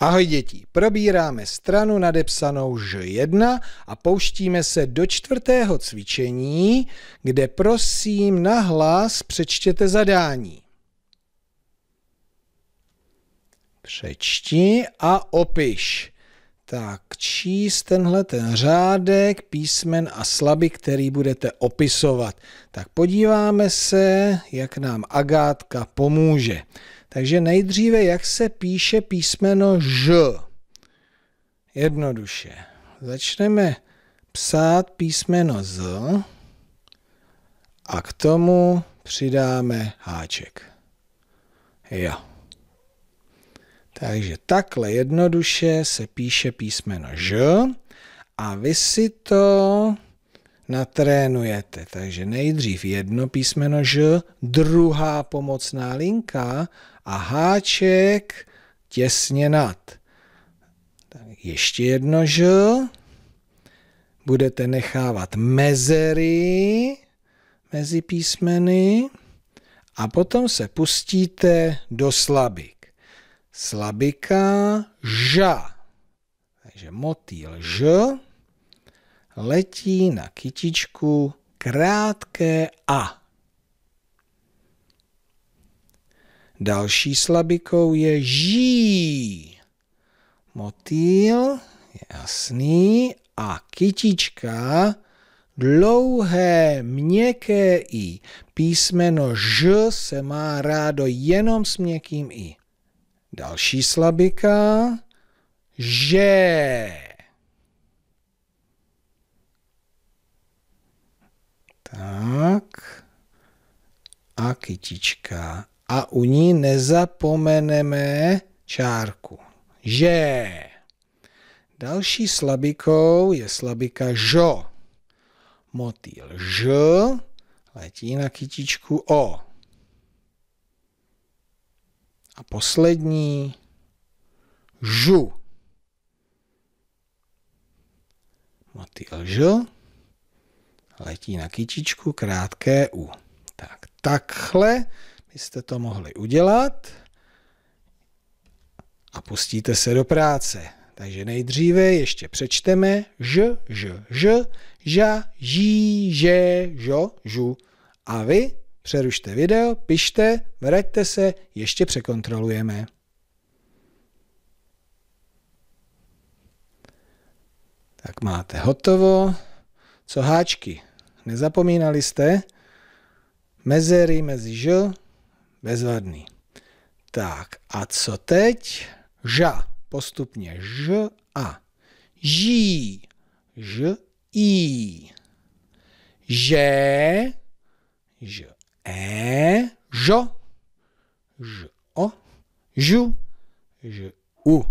Ahoj děti, probíráme stranu nadepsanou Ž1 a pouštíme se do čtvrtého cvičení, kde prosím na hlas přečtěte zadání. Přečti a opiš tak číst tenhle ten řádek písmen a slaby, který budete opisovat. Tak podíváme se, jak nám Agátka pomůže. Takže nejdříve, jak se píše písmeno Ž. Jednoduše. Začneme psát písmeno Z a k tomu přidáme háček. Jo. Takže takhle jednoduše se píše písmeno Ž a vy si to natrénujete. Takže nejdřív jedno písmeno Ž, druhá pomocná linka a háček těsně nad. Tak ještě jedno Ž, budete nechávat mezery mezi písmeny a potom se pustíte do slabik slabika, ža. Takže motýl ž letí na kytičku krátké a. Další slabikou je ží. Motýl, jasný, a kytička, dlouhé, měkké i. Písmeno ž se má rádo jenom s měkkým i. Další slabika, že. Tak. A kytička. A u ní nezapomeneme čárku. Že. Další slabikou je slabika žo. Motýl ž letí na kytičku o. A poslední. Žu. Moty lž. Letí na kytičku krátké U. Tak, takhle byste to mohli udělat a pustíte se do práce. Takže nejdříve ještě přečteme ž, ž, ž, ža, ží, že, žo, žu. A vy Přerušte video, pište, vraťte se, ještě překontrolujeme. Tak máte hotovo. Co háčky? Nezapomínali jste? Mezery mezi ž? Bezvadný. Tak a co teď? Ža. Postupně ž a. Ží. Ž i. Že. Ž é, e, jo, ž, o, žu, ž, u.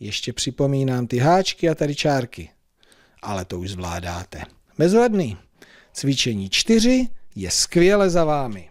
Ještě připomínám ty háčky a tady čárky. Ale to už zvládáte. Bezvadný. Cvičení 4 je skvěle za vámi.